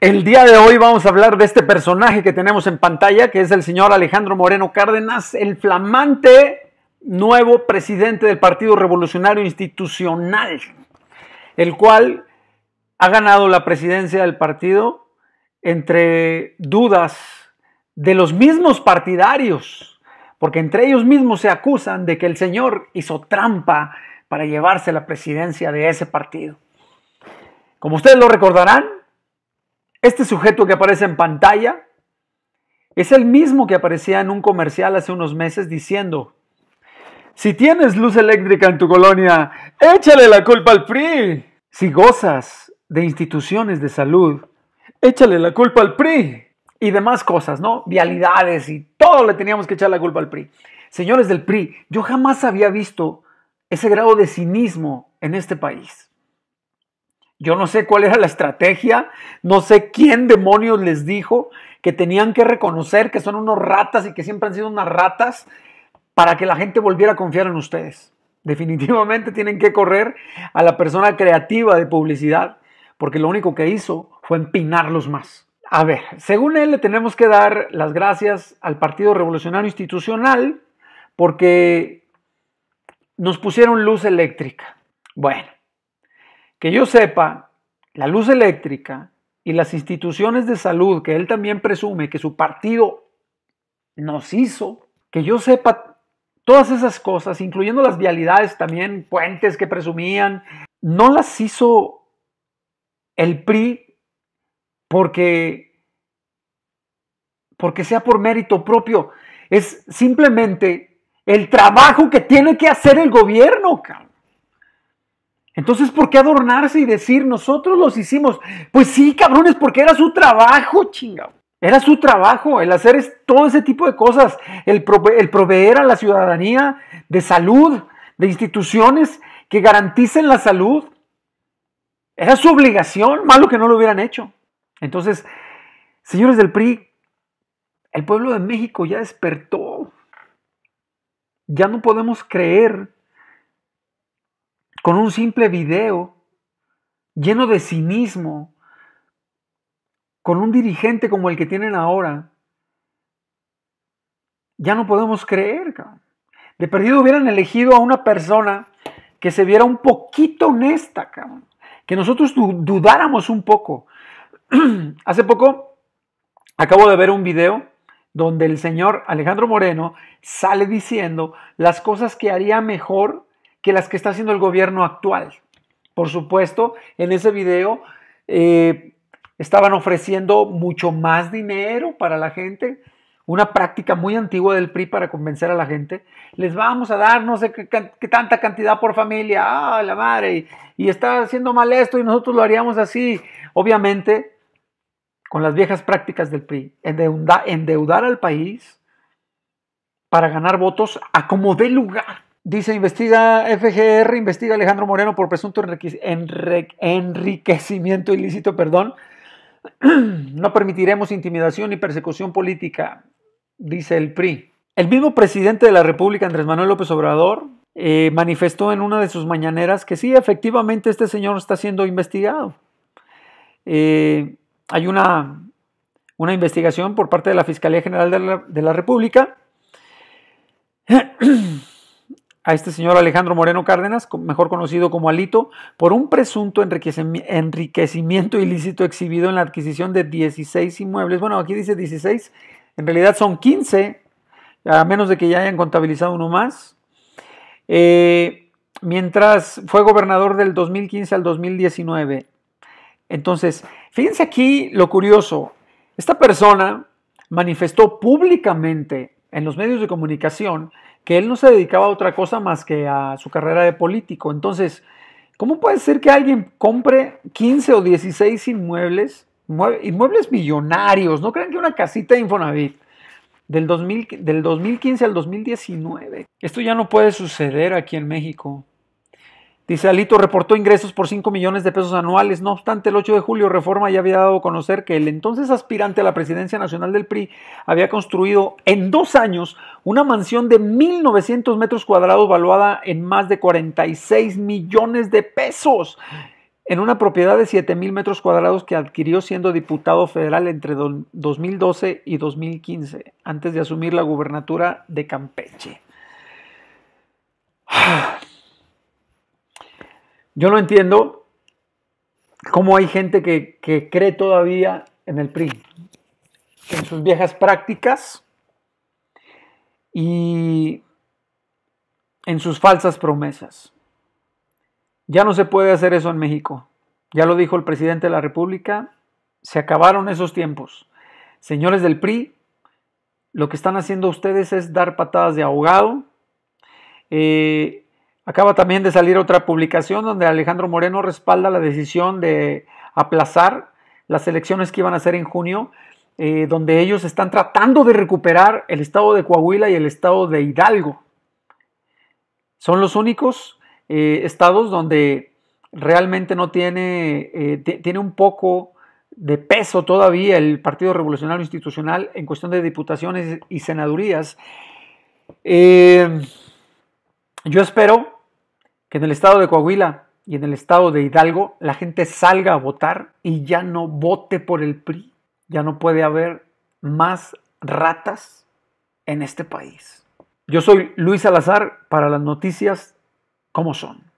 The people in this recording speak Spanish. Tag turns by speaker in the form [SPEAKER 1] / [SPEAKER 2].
[SPEAKER 1] El día de hoy vamos a hablar de este personaje que tenemos en pantalla, que es el señor Alejandro Moreno Cárdenas, el flamante nuevo presidente del Partido Revolucionario Institucional, el cual ha ganado la presidencia del partido entre dudas de los mismos partidarios, porque entre ellos mismos se acusan de que el señor hizo trampa para llevarse la presidencia de ese partido. Como ustedes lo recordarán, este sujeto que aparece en pantalla es el mismo que aparecía en un comercial hace unos meses diciendo, si tienes luz eléctrica en tu colonia, échale la culpa al PRI. Si gozas de instituciones de salud, échale la culpa al PRI. Y demás cosas, ¿no? Vialidades y todo le teníamos que echar la culpa al PRI. Señores del PRI, yo jamás había visto ese grado de cinismo en este país. Yo no sé cuál era la estrategia, no sé quién demonios les dijo que tenían que reconocer que son unos ratas y que siempre han sido unas ratas para que la gente volviera a confiar en ustedes. Definitivamente tienen que correr a la persona creativa de publicidad, porque lo único que hizo fue empinarlos más. A ver, según él le tenemos que dar las gracias al Partido Revolucionario Institucional porque nos pusieron luz eléctrica. Bueno, que yo sepa, la luz eléctrica y las instituciones de salud que él también presume que su partido nos hizo, que yo sepa, todas esas cosas, incluyendo las vialidades también, puentes que presumían, no las hizo el PRI porque, porque sea por mérito propio. Es simplemente el trabajo que tiene que hacer el gobierno, cabrón. Entonces, ¿por qué adornarse y decir nosotros los hicimos? Pues sí, cabrones, porque era su trabajo, chingado. Era su trabajo el hacer todo ese tipo de cosas, el, el proveer a la ciudadanía de salud, de instituciones que garanticen la salud. Era su obligación, malo que no lo hubieran hecho. Entonces, señores del PRI, el pueblo de México ya despertó. Ya no podemos creer con un simple video lleno de cinismo, con un dirigente como el que tienen ahora, ya no podemos creer. Cabrón. De perdido hubieran elegido a una persona que se viera un poquito honesta, que nosotros dudáramos un poco. Hace poco acabo de ver un video donde el señor Alejandro Moreno sale diciendo las cosas que haría mejor que las que está haciendo el gobierno actual. Por supuesto, en ese video eh, estaban ofreciendo mucho más dinero para la gente, una práctica muy antigua del PRI para convencer a la gente. Les vamos a dar no sé qué, tanta cantidad por familia, ah, la madre, y, está haciendo mal esto y nosotros lo haríamos así. Obviamente, con las viejas prácticas del PRI, endeudar, endeudar al país para ganar votos a como dé lugar. Dice, investiga FGR, investiga Alejandro Moreno por presunto enriquecimiento ilícito, perdón. No permitiremos intimidación ni persecución política, dice el PRI. El mismo presidente de la República, Andrés Manuel López Obrador, eh, manifestó en una de sus mañaneras que sí, efectivamente este señor está siendo investigado. Eh, hay una, una, investigación por parte de la Fiscalía General de la, de la República. a este señor Alejandro Moreno Cárdenas, mejor conocido como Alito, por un presunto enriquecimiento ilícito exhibido en la adquisición de 16 inmuebles. Bueno, aquí dice 16, en realidad son 15, a menos de que ya hayan contabilizado uno más. Eh, mientras fue gobernador del 2015 al 2019. Entonces, fíjense aquí lo curioso. Esta persona manifestó públicamente en los medios de comunicación que él no se dedicaba a otra cosa más que a su carrera de político. Entonces, ¿cómo puede ser que alguien compre 15 o 16 inmuebles, inmuebles millonarios? No crean que una casita de Infonavit del, 2000, del 2015 al 2019. Esto ya no puede suceder aquí en México. Dice Alito reportó ingresos por 5 millones de pesos anuales. No obstante, el 8 de julio Reforma ya había dado a conocer que el entonces aspirante a la presidencia nacional del PRI había construido en dos años una mansión de 1.900 metros cuadrados valuada en más de 46 millones de pesos en una propiedad de 7.000 metros cuadrados que adquirió siendo diputado federal entre 2012 y 2015, antes de asumir la gubernatura de Campeche. Ah, yo no entiendo cómo hay gente que, cree todavía en el PRI, en sus viejas prácticas y en sus falsas promesas. Ya no se puede hacer eso en México. Ya lo dijo el presidente de la República, se acabaron esos tiempos. Señores del PRI, lo que están haciendo ustedes es dar patadas de ahogado, eh, Acaba también de salir otra publicación donde Alejandro Moreno respalda la decisión de aplazar las elecciones que iban a ser en junio, eh, donde ellos están tratando de recuperar el estado de Coahuila y el estado de Hidalgo. Son los únicos eh, estados donde realmente no tiene, eh, tiene un poco de peso todavía el Partido Revolucionario Institucional en cuestión de diputaciones y senadurías. yo espero que en el estado de Coahuila y en el estado de Hidalgo la gente salga a votar y ya no vote por el PRI. Ya no puede haber más ratas en este país. Yo soy Luis Salazar para las noticias como son.